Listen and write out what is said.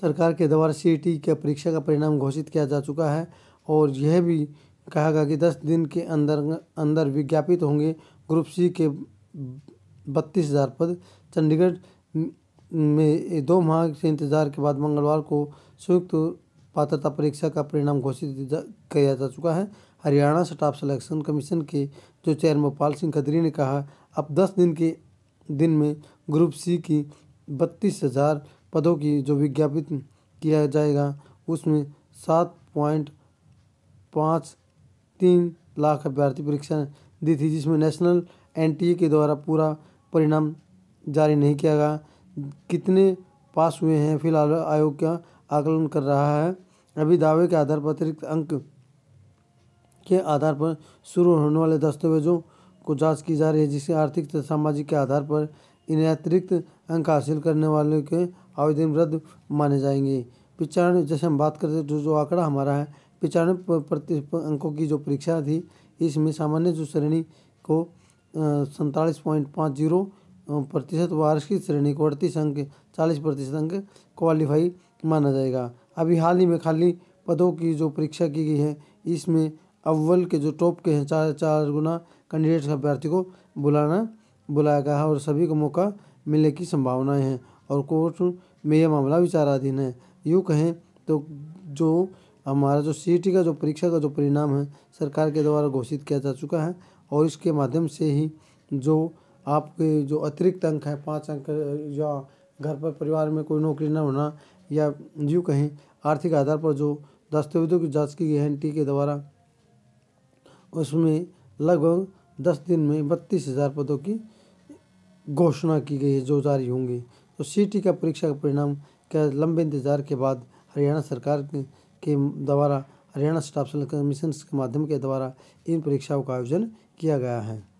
सरकार के द्वारा सी टी e परीक्षा का परिणाम घोषित किया जा चुका है और यह भी कहा गया कि दस दिन के अंदर अंदर विज्ञापित होंगे ग्रुप सी के बत्तीस हज़ार पद चंडीगढ़ में दो माह के इंतजार के बाद मंगलवार को संयुक्त पात्रता परीक्षा का परिणाम घोषित किया जा चुका है हरियाणा स्टाफ सिलेक्शन कमीशन के जो चेयर गोपाल सिंह खदरी ने कहा अब दस दिन के दिन में ग्रुप सी की बत्तीस हज़ार पदों की जो विज्ञापित किया जाएगा उसमें सात पॉइंट पाँच तीन लाख अभ्यर्थी परीक्षा दी थी जिसमें नेशनल एनटीए के द्वारा पूरा परिणाम जारी नहीं किया गया कितने पास हुए हैं फिलहाल आयोग का आकलन कर रहा है अभी दावे के आधार पर अतिरिक्त अंक के आधार पर शुरू होने वाले दस्तावेजों को जांच की जा रही है जिससे आर्थिक तथा सामाजिक के आधार पर इन्हें अतिरिक्त अंक हासिल करने वालों के आवेदन रद्द माने जाएंगे पिचानवे जैसे हम बात करते जो जो आंकड़ा हमारा है पिचानवे प्रति अंकों की जो परीक्षा थी इसमें सामान्य जो श्रेणी को सैंतालीस पॉइंट पाँच जीरो प्रतिशत वार्षिक श्रेणी को अड़तीस अंक चालीस प्रतिशत अंक क्वालिफाई माना जाएगा अभी हाल ही में खाली पदों की जो परीक्षा की गई है इसमें अव्वल के जो टॉप के हैं चार चार गुना कैंडिडेट्स अभ्यर्थी को बुलाना बुलाया गया है और सभी को मौका मिलने की संभावनाएं हैं और कोर्ट में यह मामला विचाराधीन है यूँ कहें तो जो हमारा जो सी का जो परीक्षा का जो परिणाम है सरकार के द्वारा घोषित किया जा चुका है और इसके माध्यम से ही जो आपके जो अतिरिक्त अंक है पाँच अंक या घर पर परिवार में कोई नौकरी न होना या यूँ कहें आर्थिक आधार पर जो दस्तावेजों की जांच की गई है एन के द्वारा उसमें लगभग दस दिन में बत्तीस हज़ार पदों की घोषणा की गई है जो जारी होंगी तो टी का परीक्षा का परिणाम क्या लंबे इंतजार के बाद हरियाणा सरकार के द्वारा हरियाणा स्टाफ सिलेक्शन कमीशन के माध्यम के द्वारा इन परीक्षाओं का आयोजन किया गया है